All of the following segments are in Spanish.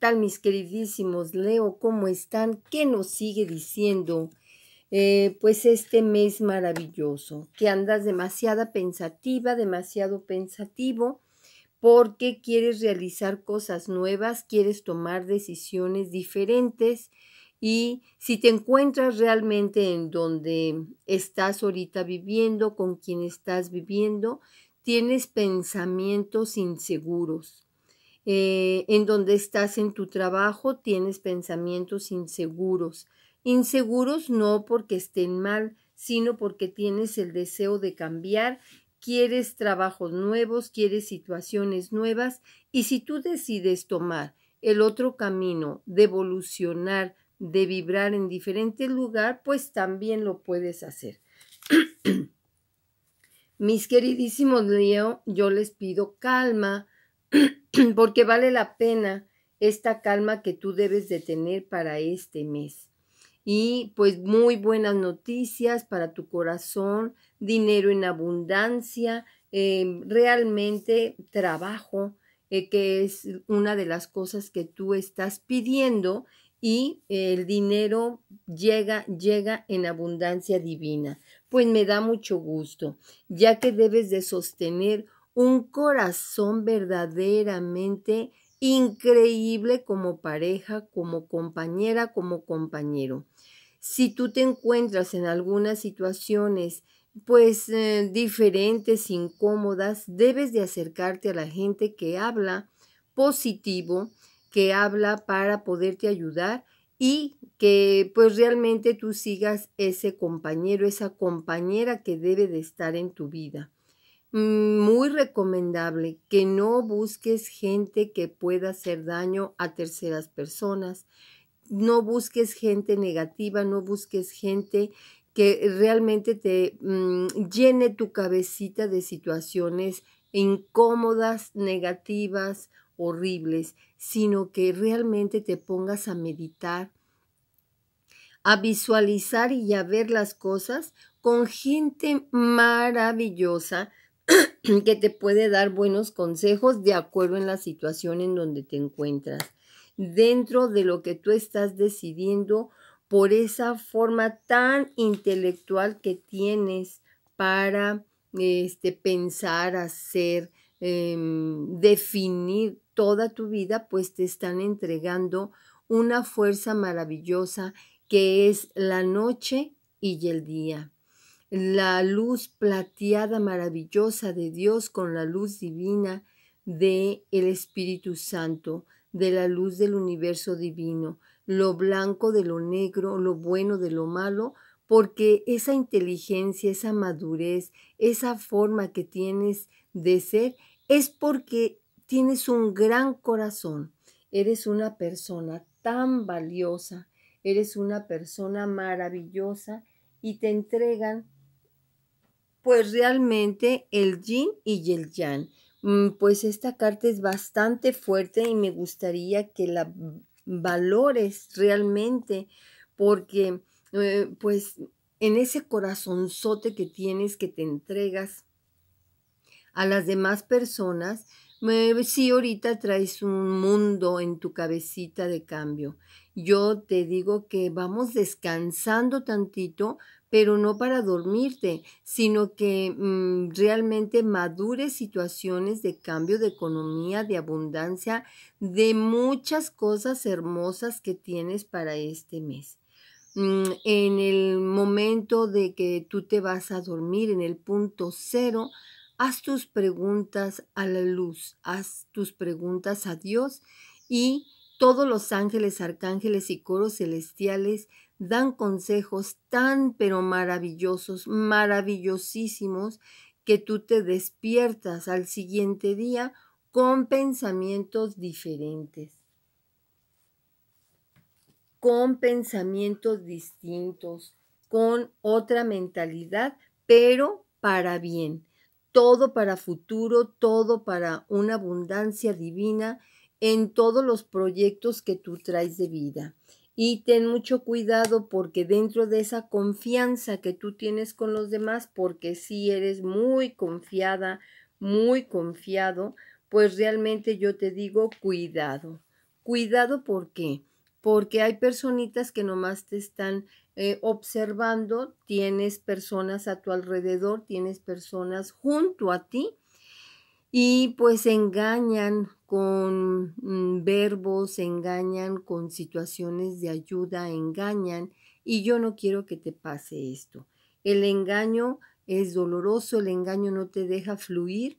tal mis queridísimos Leo? ¿Cómo están? ¿Qué nos sigue diciendo? Eh, pues este mes maravilloso, que andas demasiada pensativa, demasiado pensativo, porque quieres realizar cosas nuevas, quieres tomar decisiones diferentes y si te encuentras realmente en donde estás ahorita viviendo, con quien estás viviendo, tienes pensamientos inseguros eh, en donde estás en tu trabajo tienes pensamientos inseguros. Inseguros no porque estén mal, sino porque tienes el deseo de cambiar, quieres trabajos nuevos, quieres situaciones nuevas y si tú decides tomar el otro camino de evolucionar, de vibrar en diferente lugar, pues también lo puedes hacer. Mis queridísimos Leo, yo les pido calma, porque vale la pena esta calma que tú debes de tener para este mes. Y pues muy buenas noticias para tu corazón, dinero en abundancia, em, realmente trabajo, eh, que es una de las cosas que tú estás pidiendo y el dinero llega, llega en abundancia divina. Pues me da mucho gusto, ya que debes de sostener un corazón verdaderamente increíble como pareja, como compañera, como compañero. Si tú te encuentras en algunas situaciones pues eh, diferentes, incómodas, debes de acercarte a la gente que habla positivo, que habla para poderte ayudar y que pues realmente tú sigas ese compañero, esa compañera que debe de estar en tu vida muy recomendable que no busques gente que pueda hacer daño a terceras personas. No busques gente negativa, no busques gente que realmente te mm, llene tu cabecita de situaciones incómodas, negativas, horribles, sino que realmente te pongas a meditar, a visualizar y a ver las cosas con gente maravillosa que te puede dar buenos consejos de acuerdo en la situación en donde te encuentras, dentro de lo que tú estás decidiendo por esa forma tan intelectual que tienes para este, pensar, hacer, em, definir toda tu vida, pues te están entregando una fuerza maravillosa que es la noche y el día la luz plateada maravillosa de Dios con la luz divina de el Espíritu Santo, de la luz del universo divino, lo blanco de lo negro, lo bueno de lo malo, porque esa inteligencia, esa madurez, esa forma que tienes de ser es porque tienes un gran corazón. Eres una persona tan valiosa, eres una persona maravillosa y te entregan pues realmente el yin y el yang. Mm, pues esta carta es bastante fuerte y me gustaría que la valores realmente porque eh, pues en ese corazonzote que tienes que te entregas a las demás personas, eh, si ahorita traes un mundo en tu cabecita de cambio. Yo te digo que vamos descansando tantito pero no para dormirte, sino que mm, realmente madures situaciones de cambio de economía, de abundancia, de muchas cosas hermosas que tienes para este mes. Mm, en el momento de que tú te vas a dormir, en el punto cero, haz tus preguntas a la luz, haz tus preguntas a Dios y todos los ángeles, arcángeles y coros celestiales dan consejos tan pero maravillosos, maravillosísimos, que tú te despiertas al siguiente día con pensamientos diferentes, con pensamientos distintos, con otra mentalidad, pero para bien, todo para futuro, todo para una abundancia divina en todos los proyectos que tú traes de vida y ten mucho cuidado porque dentro de esa confianza que tú tienes con los demás, porque si eres muy confiada, muy confiado, pues realmente yo te digo cuidado. Cuidado ¿por qué? Porque hay personitas que nomás te están eh, observando, tienes personas a tu alrededor, tienes personas junto a ti y pues engañan con mm, verbos, engañan con situaciones de ayuda, engañan y yo no quiero que te pase esto. El engaño es doloroso, el engaño no te deja fluir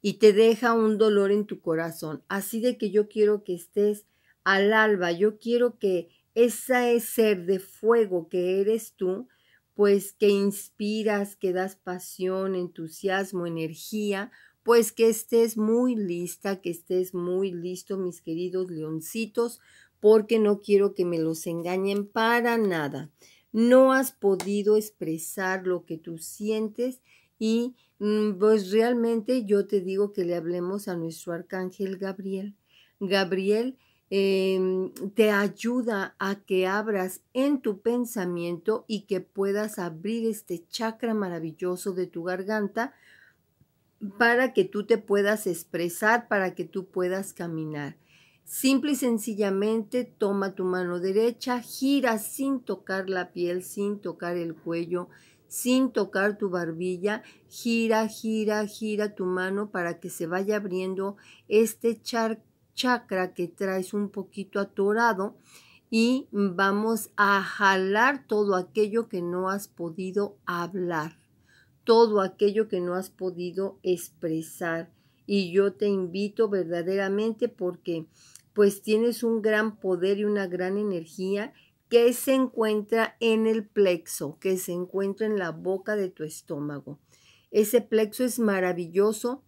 y te deja un dolor en tu corazón. Así de que yo quiero que estés al alba, yo quiero que ese ser de fuego que eres tú, pues que inspiras, que das pasión, entusiasmo, energía, pues que estés muy lista, que estés muy listo, mis queridos leoncitos, porque no quiero que me los engañen para nada. No has podido expresar lo que tú sientes y mm, pues realmente yo te digo que le hablemos a nuestro arcángel Gabriel. Gabriel Em, te ayuda a que abras en tu pensamiento y que puedas abrir este chakra maravilloso de tu garganta para que tú te puedas expresar, para que tú puedas caminar. Simple y sencillamente toma tu mano derecha, gira sin tocar la piel, sin tocar el cuello, sin tocar tu barbilla, gira, gira, gira tu mano para que se vaya abriendo este chakra chakra que traes un poquito atorado y vamos a jalar todo aquello que no has podido hablar, todo aquello que no has podido expresar. Y yo te invito verdaderamente porque pues tienes un gran poder y una gran energía que se encuentra en el plexo, que se encuentra en la boca de tu estómago. Ese plexo es maravilloso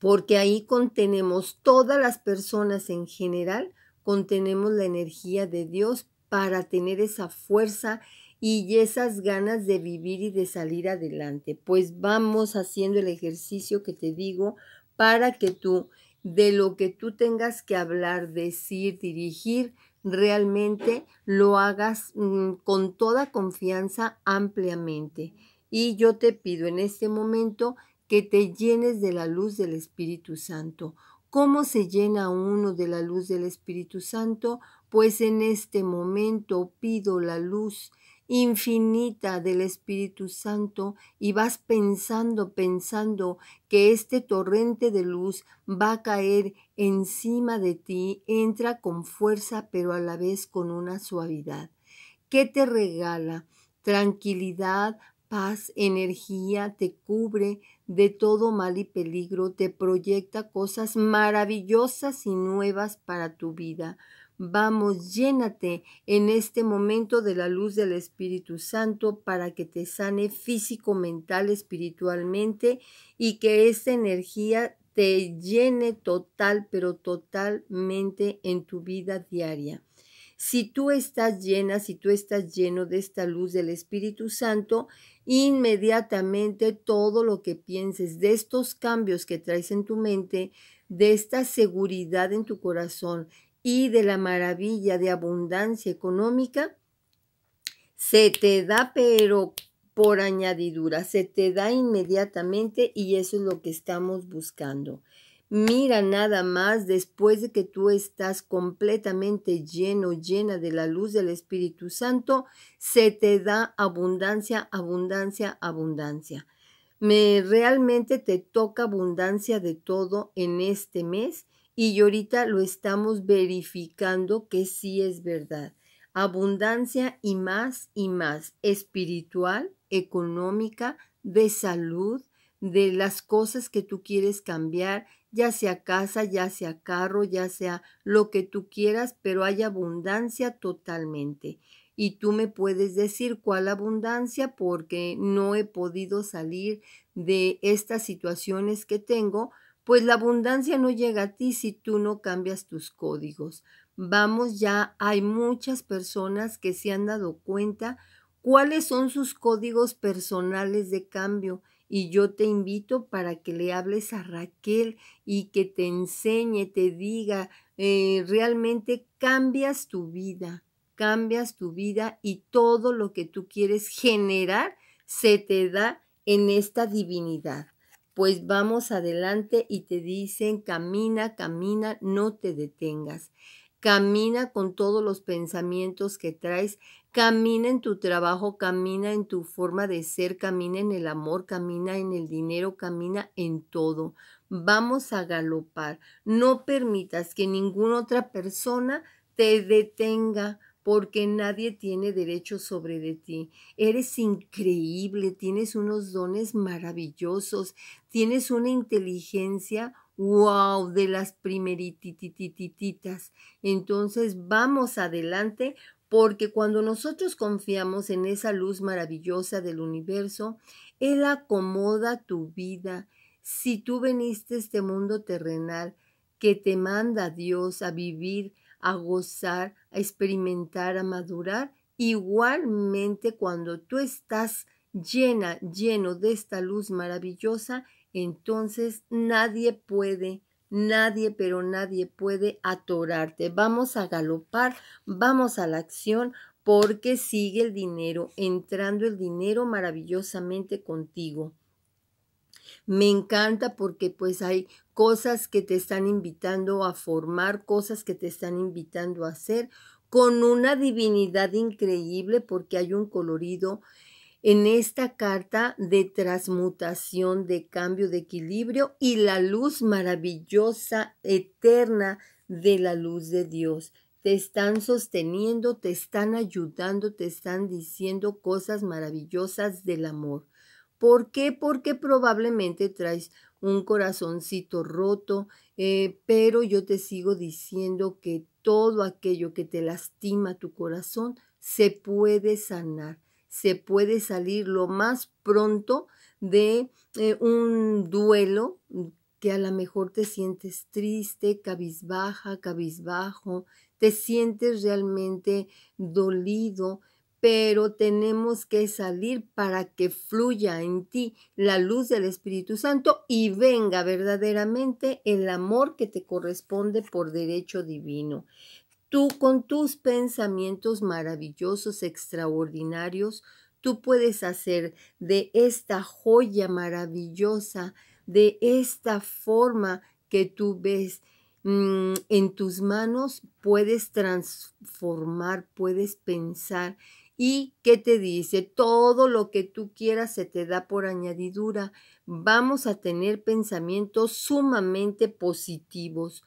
porque ahí contenemos todas las personas en general, contenemos la energía de Dios para tener esa fuerza y esas ganas de vivir y de salir adelante. Pues vamos haciendo el ejercicio que te digo para que tú, de lo que tú tengas que hablar, decir, dirigir, realmente lo hagas mm, con toda confianza ampliamente. Y yo te pido en este momento que te llenes de la luz del Espíritu Santo. ¿Cómo se llena uno de la luz del Espíritu Santo? Pues en este momento pido la luz infinita del Espíritu Santo y vas pensando, pensando que este torrente de luz va a caer encima de ti, entra con fuerza pero a la vez con una suavidad. ¿Qué te regala? Tranquilidad, paz, energía, te cubre de todo mal y peligro, te proyecta cosas maravillosas y nuevas para tu vida. Vamos, llénate en este momento de la luz del Espíritu Santo para que te sane físico, mental, espiritualmente y que esta energía te llene total, pero totalmente en tu vida diaria. Si tú estás llena, si tú estás lleno de esta luz del Espíritu Santo, inmediatamente todo lo que pienses de estos cambios que traes en tu mente, de esta seguridad en tu corazón y de la maravilla de abundancia económica, se te da pero por añadidura, se te da inmediatamente y eso es lo que estamos buscando. Mira nada más después de que tú estás completamente lleno, llena de la luz del Espíritu Santo, se te da abundancia, abundancia, abundancia. Me realmente te toca abundancia de todo en este mes y ahorita lo estamos verificando que sí es verdad. Abundancia y más y más espiritual, económica, de salud, de las cosas que tú quieres cambiar, ya sea casa, ya sea carro, ya sea lo que tú quieras, pero hay abundancia totalmente. Y tú me puedes decir cuál abundancia porque no he podido salir de estas situaciones que tengo, pues la abundancia no llega a ti si tú no cambias tus códigos. Vamos ya, hay muchas personas que se han dado cuenta cuáles son sus códigos personales de cambio y yo te invito para que le hables a Raquel y que te enseñe, te diga, eh, realmente cambias tu vida, cambias tu vida y todo lo que tú quieres generar se te da en esta divinidad. Pues vamos adelante y te dicen, camina, camina, no te detengas. Camina con todos los pensamientos que traes, camina en tu trabajo, camina en tu forma de ser, camina en el amor, camina en el dinero, camina en todo. Vamos a galopar. No permitas que ninguna otra persona te detenga porque nadie tiene derecho sobre de ti. Eres increíble, tienes unos dones maravillosos, tienes una inteligencia wow, de las primerititititas. Entonces vamos adelante porque cuando nosotros confiamos en esa luz maravillosa del universo, Él acomoda tu vida. Si tú veniste a este mundo terrenal que te manda Dios a vivir, a gozar, a experimentar, a madurar, igualmente cuando tú estás llena, lleno de esta luz maravillosa, entonces nadie puede, nadie, pero nadie puede atorarte. Vamos a galopar, vamos a la acción, porque sigue el dinero, entrando el dinero maravillosamente contigo. Me encanta porque pues hay cosas que te están invitando a formar, cosas que te están invitando a hacer, con una divinidad increíble porque hay un colorido en esta carta de transmutación, de cambio de equilibrio y la luz maravillosa, eterna de la luz de Dios. Te están sosteniendo, te están ayudando, te están diciendo cosas maravillosas del amor. ¿Por qué? Porque probablemente traes un corazoncito roto, eh, pero yo te sigo diciendo que todo aquello que te lastima tu corazón se puede sanar se puede salir lo más pronto de eh, un duelo que a lo mejor te sientes triste, cabizbaja, cabizbajo, te sientes realmente dolido, pero tenemos que salir para que fluya en ti la luz del Espíritu Santo y venga verdaderamente el amor que te corresponde por derecho divino. Tú con tus pensamientos maravillosos, extraordinarios, tú puedes hacer de esta joya maravillosa, de esta forma que tú ves mm, en tus manos, puedes transformar, puedes pensar ¿Y qué te dice? Todo lo que tú quieras se te da por añadidura. Vamos a tener pensamientos sumamente positivos.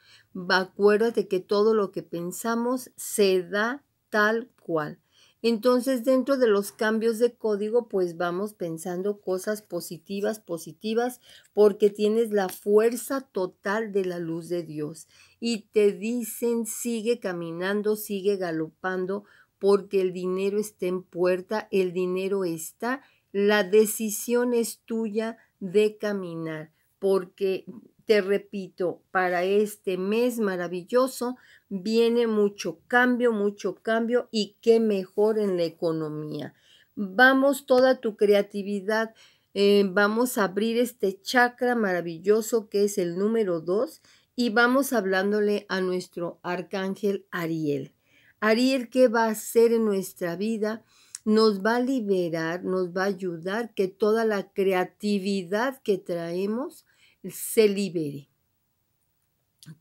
Acuérdate que todo lo que pensamos se da tal cual. Entonces, dentro de los cambios de código, pues vamos pensando cosas positivas, positivas, porque tienes la fuerza total de la luz de Dios. Y te dicen, sigue caminando, sigue galopando, porque el dinero está en puerta, el dinero está, la decisión es tuya de caminar, porque te repito, para este mes maravilloso viene mucho cambio, mucho cambio y qué mejor en la economía. Vamos toda tu creatividad, eh, vamos a abrir este chakra maravilloso que es el número 2 y vamos hablándole a nuestro arcángel Ariel. Ariel, ¿qué va a hacer en nuestra vida? Nos va a liberar, nos va a ayudar que toda la creatividad que traemos se libere.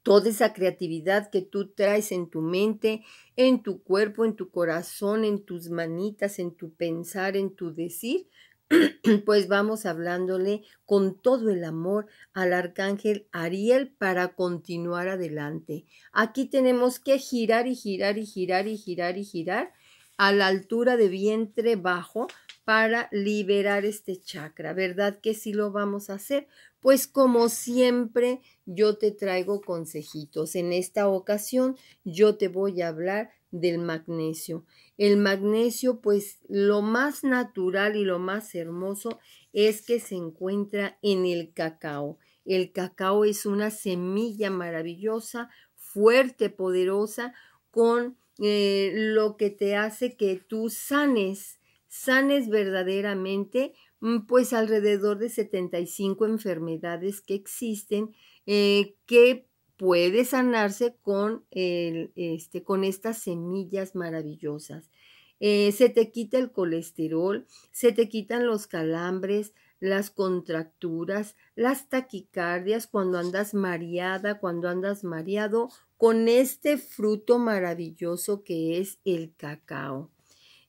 Toda esa creatividad que tú traes en tu mente, en tu cuerpo, en tu corazón, en tus manitas, en tu pensar, en tu decir, pues vamos hablándole con todo el amor al arcángel Ariel para continuar adelante. Aquí tenemos que girar y girar y girar y girar y girar a la altura de vientre bajo para liberar este chakra, ¿verdad? Que si sí lo vamos a hacer pues como siempre, yo te traigo consejitos. En esta ocasión, yo te voy a hablar del magnesio. El magnesio, pues lo más natural y lo más hermoso es que se encuentra en el cacao. El cacao es una semilla maravillosa, fuerte, poderosa, con eh, lo que te hace que tú sanes, sanes verdaderamente Mm, pues alrededor de 75 enfermedades que existen eh, que puede sanarse con, el, este, con estas semillas maravillosas. Eh, se te quita el colesterol, se te quitan los calambres, las contracturas, las taquicardias, cuando andas mareada, cuando andas mareado, con este fruto maravilloso que es el cacao.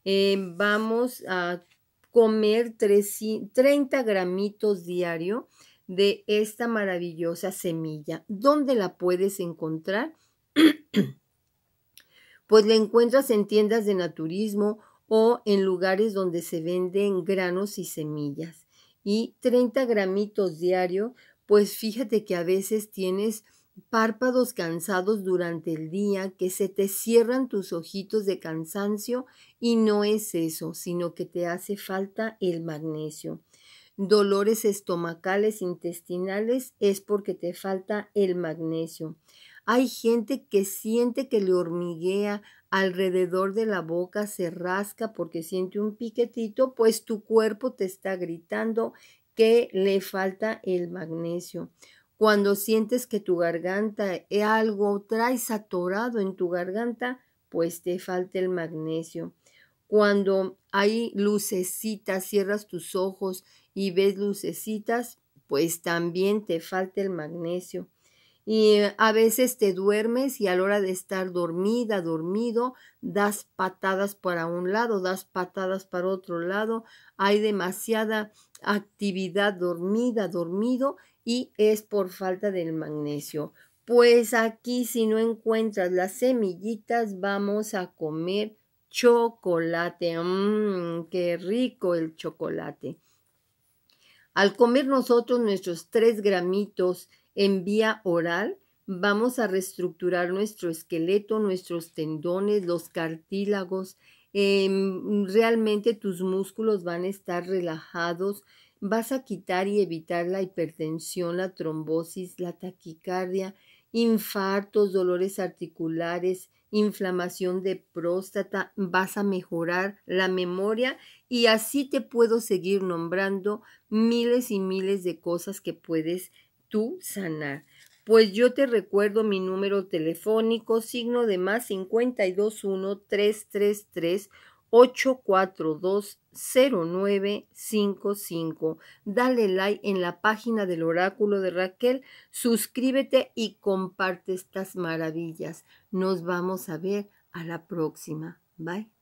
Eh, vamos a comer 30 gramitos diario de esta maravillosa semilla. ¿Dónde la puedes encontrar? pues la encuentras en tiendas de naturismo o en lugares donde se venden granos y semillas. Y 30 gramitos diario, pues fíjate que a veces tienes párpados cansados durante el día, que se te cierran tus ojitos de cansancio y no es eso, sino que te hace falta el magnesio. Dolores estomacales, intestinales, es porque te falta el magnesio. Hay gente que siente que le hormiguea alrededor de la boca, se rasca porque siente un piquetito, pues tu cuerpo te está gritando que le falta el magnesio. Cuando sientes que tu garganta, eh, algo traes atorado en tu garganta, pues te falta el magnesio. Cuando hay lucecitas, cierras tus ojos y ves lucecitas, pues también te falta el magnesio. Y eh, a veces te duermes y a la hora de estar dormida, dormido, das patadas para un lado, das patadas para otro lado. Hay demasiada actividad dormida, dormido y es por falta del magnesio. Pues aquí si no encuentras las semillitas vamos a comer chocolate. Mmm, qué rico el chocolate. Al comer nosotros nuestros tres gramitos en vía oral, vamos a reestructurar nuestro esqueleto, nuestros tendones, los cartílagos. Em, realmente tus músculos van a estar relajados, vas a quitar y evitar la hipertensión, la trombosis, la taquicardia, infartos, dolores articulares, inflamación de próstata, vas a mejorar la memoria y así te puedo seguir nombrando miles y miles de cosas que puedes tú sanar. Pues yo te recuerdo mi número telefónico, signo de más 521 333 842 0955. Dale like en la página del oráculo de Raquel, suscríbete y comparte estas maravillas. Nos vamos a ver a la próxima. Bye.